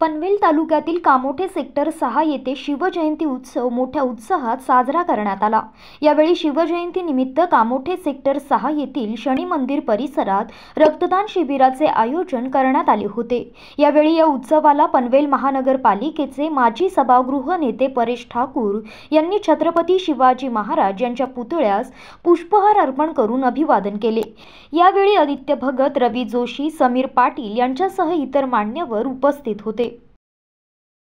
पनवेल तालुक्यातील कामोठे सेक्टर सहा येथे शिवजयंती उत्सव मोठ्या उत्साहात साजरा करण्यात आला यावेळी शिवजयंती निमित्त कामोठे सेक्टर सहा येथील शनी मंदिर परिसरात रक्तदान शिबिराचे आयोजन करण्यात आले होते यावेळी या उत्सवाला पनवेल महानगरपालिकेचे माजी सभागृह नेते परेश ठाकूर यांनी छत्रपती शिवाजी महाराज यांच्या पुतळ्यास पुष्पहार अर्पण करून अभिवादन केले यावेळी आदित्य भगत रवी जोशी समीर पाटील यांच्यासह इतर मान्यवर उपस्थित होते